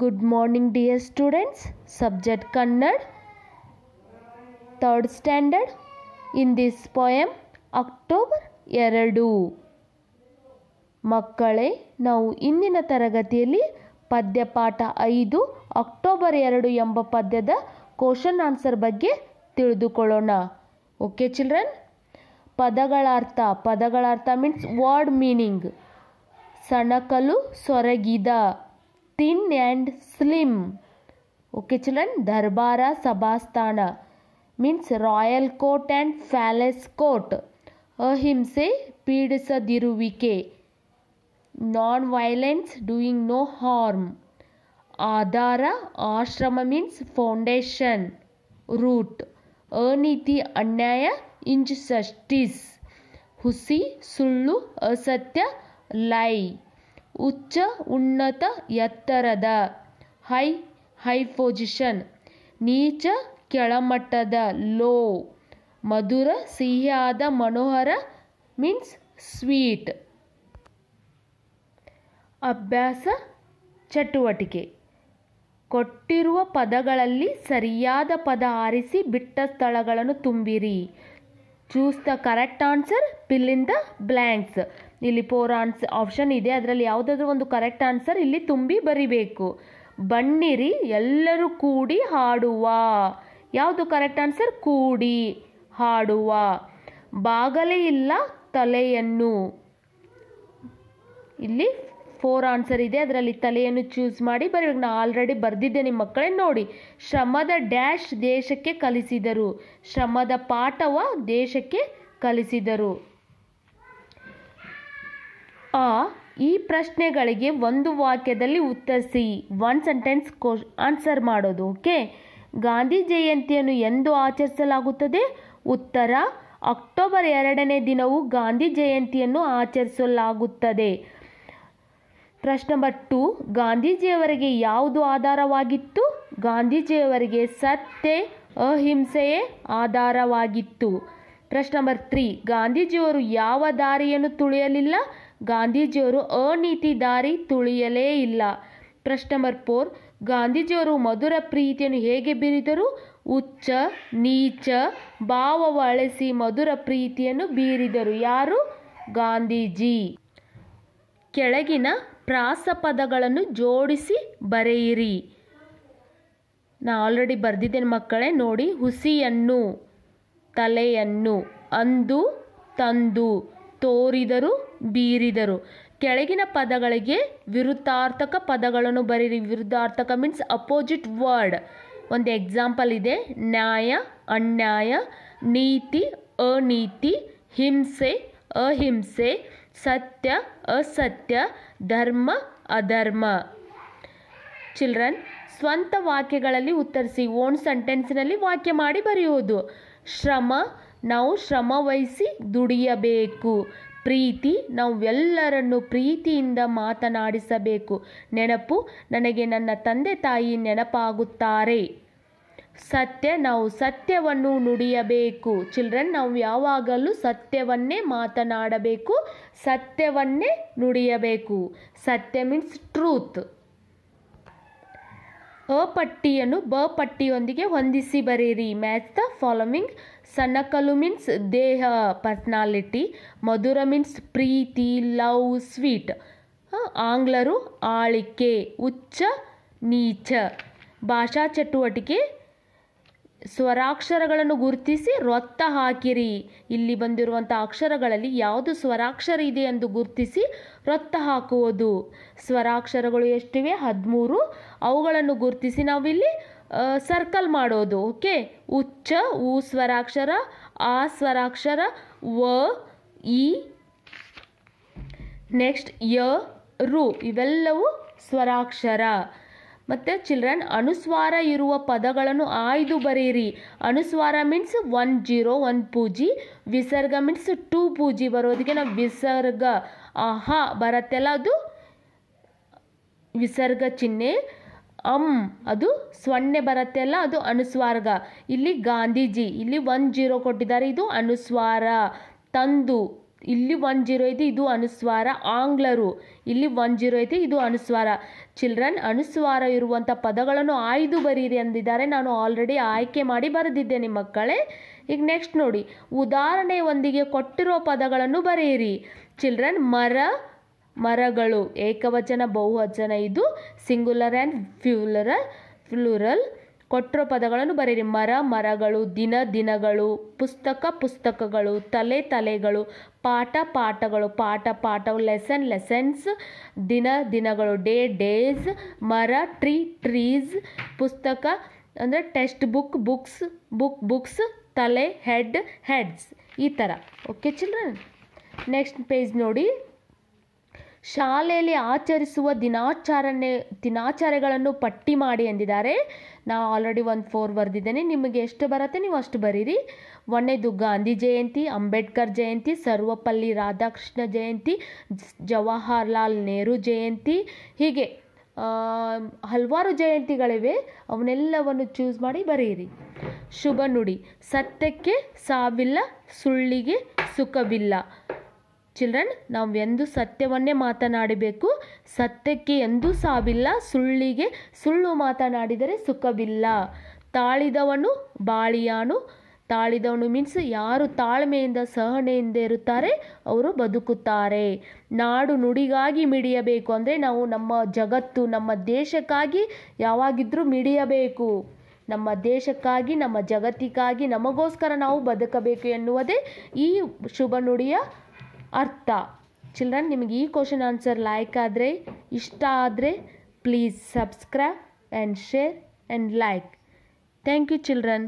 good morning dear students subject Kannada third standard in this poem October ಎರಡು ಮಕ್ಕಳೇ ನಾವು ಇಂದಿನ ತರಗತಿಯಲ್ಲಿ ಪದ್ಯಪಾಠ ಐದು ಅಕ್ಟೋಬರ್ ಎರಡು ಎಂಬ ಪದ್ಯದ ಕ್ವಶನ್ ಆನ್ಸರ್ ಬಗ್ಗೆ ತಿಳಿದುಕೊಳ್ಳೋಣ ಓಕೆ ಚಿಲ್ಡ್ರನ್ ಪದಗಳ ಅರ್ಥ ಪದಗಳ ಅರ್ಥ ಮೀನ್ಸ್ ವರ್ಡ್ ಮೀನಿಂಗ್ ಸಣಕಲು ಸೊರಗಿದ thin and slim okay children darbara sabasthana means royal court and palace court ahimse pīḍisadiruvike non violence doing no harm adhara ashrama means foundation root ಅನೀತಿ ಅನ್ಯಾಯ ಇಂಜಸ್ಟಿಸ್ ಹುಸಿ ಸುಳ್ಳು ಅಸತ್ಯ ಲೈ ಉಚ್ಚ ಉನ್ನತ ಎತ್ತರದ ಹೈ ಹೈ ಪೊಸಿಷನ್ ನೀಚ ಕೆಳಮಟ್ಟದ ಲೋ ಮಧುರ ಸಿಹಿಯಾದ ಮನೋಹರ ಮೀನ್ಸ್ ಸ್ವೀಟ್ ಅಭ್ಯಾಸ ಚಟುವಟಿಕೆ ಕೊಟ್ಟಿರುವ ಪದಗಳಲ್ಲಿ ಸರಿಯಾದ ಪದ ಆರಿಸಿ ಬಿಟ್ಟ ಸ್ಥಳಗಳನ್ನು ತುಂಬಿರಿ choose the correct answer fill in the in the blanks ಇಲ್ಲಿ ಫೋರ್ ಆನ್ಸ್ ಆಪ್ಷನ್ ಇದೆ ಅದರಲ್ಲಿ ಯಾವುದಾದ್ರೂ ಒಂದು ಕರೆಕ್ಟ್ ಆನ್ಸರ್ ಇಲ್ಲಿ ತುಂಬಿ ಬರಿಬೇಕು ಬಣ್ಣಿರಿ ಎಲ್ಲರೂ ಕೂಡಿ ಹಾಡುವ ಯಾವುದು ಕರೆಕ್ಟ್ ಆನ್ಸರ್ ಕೂಡಿ ಹಾಡುವ ಬಾಗಲೇ ಇಲ್ಲ ತಲೆಯನ್ನು ಇಲ್ಲಿ ಫೋರ್ ಆನ್ಸರ್ ಇದೆ ಅದರಲ್ಲಿ ತಲೆಯನ್ನು ಚೂಸ್ ಮಾಡಿ ಬರೀಬೇಕು ನಾನು ಆಲ್ರೆಡಿ ನಿಮ್ಮ ಮಕ್ಕಳೇ ನೋಡಿ ಶ್ರಮದ ಡ್ಯಾಶ್ ದೇಶಕ್ಕೆ ಕಲಿಸಿದರು ಶ್ರಮದ ಪಾಠವ ದೇಶಕ್ಕೆ ಕಲಿಸಿದರು ಆ ಈ ಪ್ರಶ್ನೆಗಳಿಗೆ ಒಂದು ವಾಕ್ಯದಲ್ಲಿ ಉತ್ತರಿಸಿ ಒನ್ ಸೆಂಟೆನ್ಸ್ ಕೋ ಆನ್ಸರ್ ಮಾಡೋದು ಓಕೆ ಗಾಂಧಿ ಜಯಂತಿಯನ್ನು ಎಂದು ಆಚರಿಸಲಾಗುತ್ತದೆ ಉತ್ತರ ಅಕ್ಟೋಬರ್ ಎರಡನೇ ದಿನವು ಗಾಂಧಿ ಜಯಂತಿಯನ್ನು ಆಚರಿಸಲಾಗುತ್ತದೆ ಪ್ರಶ್ನೆ ನಂಬರ್ ಟು ಗಾಂಧೀಜಿಯವರಿಗೆ ಯಾವುದು ಆಧಾರವಾಗಿತ್ತು ಗಾಂಧೀಜಿಯವರಿಗೆ ಸತ್ಯ ಅಹಿಂಸೆಯೇ ಆಧಾರವಾಗಿತ್ತು ಪ್ರಶ್ನೆ ನಂಬರ್ ತ್ರೀ ಗಾಂಧೀಜಿಯವರು ಯಾವ ದಾರಿಯನ್ನು ತುಳಿಯಲಿಲ್ಲ ಗಾಂಧೀಜಿಯವರು ಅನೀತಿ ದಾರಿ ತುಳಿಯಲೇ ಇಲ್ಲ ಪ್ರಶ್ನೆ ನಂಬರ್ ಫೋರ್ ಗಾಂಧೀಜಿಯವರು ಮಧುರ ಪ್ರೀತಿಯನ್ನು ಹೇಗೆ ಬೀರಿದರು ಉಚ್ಚ ನೀಚ ಭಾವ ಬಳಸಿ ಮಧುರ ಪ್ರೀತಿಯನ್ನು ಬೀರಿದರು ಯಾರು ಗಾಂಧೀಜಿ ಕೆಳಗಿನ ಪ್ರಾಸಪದಗಳನ್ನು ಜೋಡಿಸಿ ಬರೆಯಿರಿ ನಾ ಆಲ್ರೆಡಿ ಬರೆದಿದ್ದೇನೆ ಮಕ್ಕಳೇ ನೋಡಿ ಹುಸಿಯನ್ನು ತಲೆಯನ್ನು ಅಂದು ತಂದು ತೋರಿದರು ಬೀರಿದರು ಕೆಳಗಿನ ಪದಗಳಿಗೆ ವಿರುದ್ಧಾರ್ಥಕ ಪದಗಳನ್ನು ಬರೀರಿ ವಿರುದ್ಧಾರ್ಥಕ ಮೀನ್ಸ್ ಅಪೋಸಿಟ್ ವರ್ಡ್ ಒಂದು ಎಕ್ಸಾಂಪಲ್ ಇದೆ ನ್ಯಾಯ ಅನ್ಯಾಯ ನೀತಿ ಅನೀತಿ ಹಿಂಸೆ ಅಹಿಂಸೆ ಸತ್ಯ ಅಸತ್ಯ ಧರ್ಮ ಅಧರ್ಮ ಚಿಲ್ಡ್ರನ್ ಸ್ವಂತ ವಾಕ್ಯಗಳಲ್ಲಿ ಉತ್ತರಿಸಿ ಓನ್ ಸೆಂಟೆನ್ಸ್ನಲ್ಲಿ ವಾಕ್ಯ ಮಾಡಿ ಬರೆಯುವುದು ಶ್ರಮ ನಾವು ಶ್ರಮವಹಿಸಿ ದುಡಿಯಬೇಕು ಪ್ರೀತಿ ನಾವು ಎಲ್ಲರನ್ನು ಪ್ರೀತಿಯಿಂದ ಮಾತನಾಡಿಸಬೇಕು ನೆನಪು ನನಗೆ ನನ್ನ ತಂದೆ ತಾಯಿ ನೆನಪಾಗುತ್ತಾರೆ ಸತ್ಯ ನಾವು ಸತ್ಯವನ್ನು ನುಡಿಯಬೇಕು ಚಿಲ್ಡ್ರನ್ ನಾವು ಯಾವಾಗಲೂ ಸತ್ಯವನ್ನೇ ಮಾತನಾಡಬೇಕು ಸತ್ಯವನ್ನೇ ನುಡಿಯಬೇಕು ಸತ್ಯ ಮೀನ್ಸ್ ಟ್ರೂತ್ ಅ ಪಟ್ಟಿಯನ್ನು ಬ ಪಟ್ಟಿಯೊಂದಿಗೆ ಹೊಂದಿಸಿ ಬರೆಯಿರಿ ಮ್ಯಾಚ್ ದ ಫಾಲೋವಿಂಗ್ ಸಣ್ಣಕಲು ಮೀನ್ಸ್ ದೇಹ ಪರ್ಸ್ನಾಲಿಟಿ ಮಧುರ ಮೀನ್ಸ್ ಪ್ರೀತಿ ಲವ್ ಸ್ವೀಟ್ ಆಂಗ್ಲರು ಆಳಿಕೆ ಉಚ್ಚ ನೀಚ ಭಾಷಾ ಚಟುವಟಿಕೆ ಸ್ವರಾಕ್ಷರಗಳನ್ನು ಗುರುತಿಸಿ ರೊತ್ತ ಹಾಕಿರಿ ಇಲ್ಲಿ ಬಂದಿರುವಂಥ ಅಕ್ಷರಗಳಲ್ಲಿ ಯಾವುದು ಸ್ವರಾಕ್ಷರ ಇದೆ ಎಂದು ಗುರುತಿಸಿ ರೊತ್ತ ಹಾಕುವುದು ಸ್ವರಾಕ್ಷರಗಳು ಎಷ್ಟಿವೆ ಹದಿಮೂರು ಅವುಗಳನ್ನು ಗುರುತಿಸಿ ನಾವಿಲ್ಲಿ ಸರ್ಕಲ್ ಮಾಡೋದು ಓಕೆ ಉಚ್ಚ ಉ ಸ್ವರಾಕ್ಷರ ಆ ಸ್ವರಾಕ್ಷರ ವ ಇ ನೆಕ್ಸ್ಟ್ ಯ ರು ಇವೆಲ್ಲವೂ ಸ್ವರಾಕ್ಷರ ಮತ್ತು ಚಿಲ್ಡ್ರನ್ ಅನುಸ್ವಾರ ಇರುವ ಪದಗಳನ್ನು ಆಯ್ದು ಬರೀರಿ ಅನುಸ್ವಾರ ಮೀನ್ಸ್ ಒನ್ ಜೀರೋ ಒನ್ ಪೂಜಿ ವಿಸರ್ಗ ಮೀನ್ಸ್ ಟೂ ಪೂಜಿ ಬರೋದಕ್ಕೆ ನಾವು ವಿಸರ್ಗ ಆಹಾ ಬರತ್ತೆಲ್ಲ ಅದು ವಿಸರ್ಗ ಚಿಹ್ನೆ ಅಂ ಅದು ಸೊನ್ನೆ ಬರುತ್ತೆ ಅಲ್ಲ ಅದು ಅನುಸ್ವಾರ್ಗ ಇಲ್ಲಿ ಗಾಂಧೀಜಿ ಇಲ್ಲಿ ಒನ್ ಜೀರೋ ಕೊಟ್ಟಿದ್ದಾರೆ ಇದು ಅನುಸ್ವಾರ ತಂದು ಇಲ್ಲಿ ಒನ್ ಜೀರೋ ಇದೆ ಇದು ಅನುಸ್ವಾರ ಆಂಗ್ಲರು ಇಲ್ಲಿ ಒನ್ ಜೀರೋ ಇದೆ ಇದು ಅನುಸ್ವಾರ ಚಿಲ್ಡ್ರನ್ ಅನುಸ್ವಾರ ಇರುವಂಥ ಪದಗಳನ್ನು ಆಯ್ದು ಬರೀರಿ ಅಂದಿದ್ದಾರೆ ನಾನು ಆಲ್ರೆಡಿ ಆಯ್ಕೆ ಮಾಡಿ ಬರೆದಿದ್ದೇನೆ ಮಕ್ಕಳೇ ಈಗ ನೆಕ್ಸ್ಟ್ ನೋಡಿ ಉದಾಹರಣೆಯೊಂದಿಗೆ ಕೊಟ್ಟಿರೋ ಪದಗಳನ್ನು ಬರೆಯಿರಿ ಚಿಲ್ಡ್ರನ್ ಮರ ಮರಗಳು ಏಕವಚನ ಬಹುವಚನ ಇದು ಸಿಂಗುಲರ್ ಆ್ಯಂಡ್ ಫ್ಯೂಲರ ಫ್ಲೂರಲ್ ಕೊಟ್ಟಿರೋ ಪದಗಳನ್ನು ಬರೀರಿ ಮರ ಮರಗಳು ದಿನ ದಿನಗಳು ಪುಸ್ತಕ ಪುಸ್ತಕಗಳು ತಲೆ ತಲೆಗಳು ಪಾಠ ಪಾಠಗಳು ಪಾಠ ಪಾಠ ಲೆಸನ್ ಲೆಸನ್ಸ್ ದಿನ ದಿನಗಳು ಡೇ ಡೇಸ್ ಮರ ಟ್ರೀ ಟ್ರೀಸ್ ಪುಸ್ತಕ ಅಂದರೆ text book books book books ತಲೆ ಹೆಡ್ ಹೆಡ್ಸ್ ಈ ಥರ ಓಕೆ ಚಿಲ್ಡ್ರನ್ ನೆಕ್ಸ್ಟ್ ಪೇಜ್ ನೋಡಿ ಶಾಲೆಯಲ್ಲಿ ಆಚರಿಸುವ ದಿನಾಚರಣೆ ದಿನಾಚರಣೆಗಳನ್ನು ಪಟ್ಟಿ ಮಾಡಿ ಎಂದಿದ್ದಾರೆ ನಾವು ಆಲ್ರೆಡಿ ಒಂದು ಫೋರ್ ಬರೆದಿದ್ದೇನೆ ನಿಮಗೆ ಎಷ್ಟು ಬರುತ್ತೆ ನೀವು ಅಷ್ಟು ಬರೀರಿ ಒಣ್ಣೆದು ಗಾಂಧಿ ಜಯಂತಿ ಅಂಬೇಡ್ಕರ್ ಜಯಂತಿ ಸರ್ವಪಲ್ಲಿ ರಾಧಾಕೃಷ್ಣ ಜಯಂತಿ ಜವಾಹರ್ಲಾಲ್ ನೆಹರು ಜಯಂತಿ ಹೀಗೆ ಹಲವಾರು ಜಯಂತಿಗಳಿವೆ ಅವನ್ನೆಲ್ಲವನ್ನು ಚೂಸ್ ಮಾಡಿ ಬರೆಯಿರಿ ಶುಭ ನುಡಿ ಸತ್ಯಕ್ಕೆ ಸಾವಿಲ್ಲ ಸುಳ್ಳಿಗೆ ಸುಖವಿಲ್ಲ ಚಿಲ್ಡ್ರನ್ ನಾವು ಎಂದು ಸತ್ಯವನ್ನೇ ಮಾತನಾಡಬೇಕು ಸತ್ಯಕ್ಕೆ ಎಂದೂ ಸಾವಿಲ್ಲ ಸುಳ್ಳಿಗೆ ಸುಳ್ಳು ಮಾತನಾಡಿದರೆ ಸುಖವಿಲ್ಲ ತಾಳಿದವನು ಬಾಳಿಯಾನು ತಾಳಿದವನು ಮೀನ್ಸ್ ಯಾರು ತಾಳ್ಮೆಯಿಂದ ಸಹನೆಯಿಂದ ಇರುತ್ತಾರೆ ಅವರು ಬದುಕುತ್ತಾರೆ ನಾಡು ನುಡಿಗಾಗಿ ಮಿಡಿಯಬೇಕು ಅಂದರೆ ನಾವು ನಮ್ಮ ಜಗತ್ತು ನಮ್ಮ ದೇಶಕ್ಕಾಗಿ ಯಾವಾಗಿದ್ರೂ ಮಿಡಿಯಬೇಕು ನಮ್ಮ ದೇಶಕ್ಕಾಗಿ ನಮ್ಮ ಜಗತ್ತಿಗಾಗಿ ನಮಗೋಸ್ಕರ ನಾವು ಬದುಕಬೇಕು ಎನ್ನುವುದೇ ಈ ಶುಭ ನುಡಿಯ ಅರ್ಥ ಚಿಲ್ಡ್ರನ್ ನಿಮಗೆ ಈ ಕ್ವಶನ್ ಆನ್ಸರ್ ಲೈಕ್ ಆದರೆ ಇಷ್ಟ ಆದರೆ please subscribe and share and like thank you children